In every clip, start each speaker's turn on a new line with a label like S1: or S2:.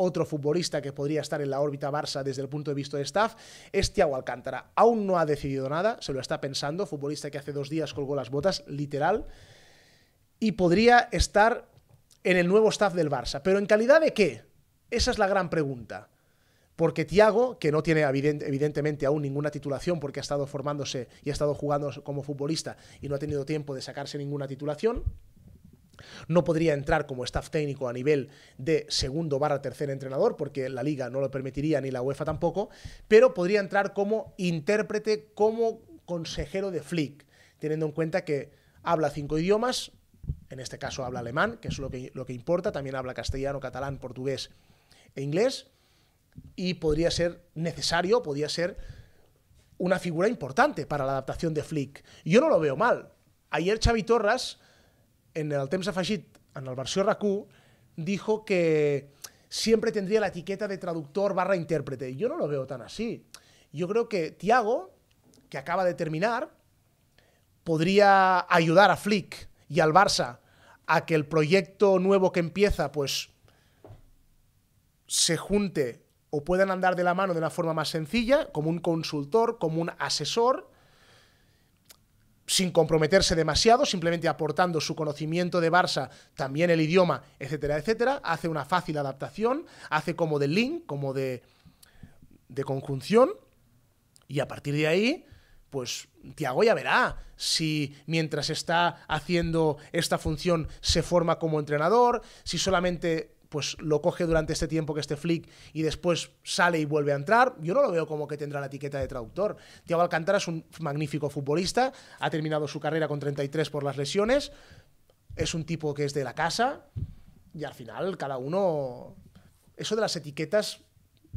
S1: otro futbolista que podría estar en la órbita Barça desde el punto de vista de staff, es Thiago Alcántara. Aún no ha decidido nada, se lo está pensando, futbolista que hace dos días colgó las botas, literal, y podría estar en el nuevo staff del Barça. ¿Pero en calidad de qué? Esa es la gran pregunta. Porque Thiago, que no tiene evidentemente aún ninguna titulación porque ha estado formándose y ha estado jugando como futbolista y no ha tenido tiempo de sacarse ninguna titulación, no podría entrar como staff técnico a nivel de segundo barra tercer entrenador, porque la liga no lo permitiría ni la UEFA tampoco, pero podría entrar como intérprete, como consejero de Flick, teniendo en cuenta que habla cinco idiomas, en este caso habla alemán, que es lo que, importa, también habla castellano, catalán, portugués e inglés, y podría ser necesario, podría ser una figura importante para la adaptación de Flick. Yo no lo veo mal. Ayer Xavi Torras en el temps afegit, en el barcio dijo que siempre tendría la etiqueta de traductor barra intérprete. Yo no lo veo tan así. Yo creo que Tiago, que acaba de terminar, podría ayudar a Flick y al Barça a que el proyecto nuevo que empieza, pues, se junte o puedan andar de la mano de una forma más sencilla, como un consultor, como un asesor, sin comprometerse demasiado, simplemente aportando su conocimiento de Barça, también el idioma, etcétera, etcétera. Hace una fácil adaptación, hace como de link, como de, de conjunción. Y a partir de ahí, pues Tiago ya verá si mientras está haciendo esta función se forma como entrenador, si solamente pues lo coge durante este tiempo que esté Flick y después sale y vuelve a entrar. Yo no lo veo como que tendrá la etiqueta de traductor. Tiago Alcántara es un magnífico futbolista, ha terminado su carrera con 33 por las lesiones, es un tipo que es de la casa y al final cada uno... Eso de las etiquetas,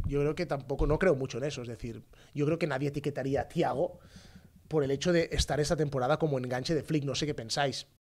S1: yo creo que tampoco, no creo mucho en eso, es decir, yo creo que nadie etiquetaría a Thiago por el hecho de estar esta temporada como enganche de Flick, no sé qué pensáis.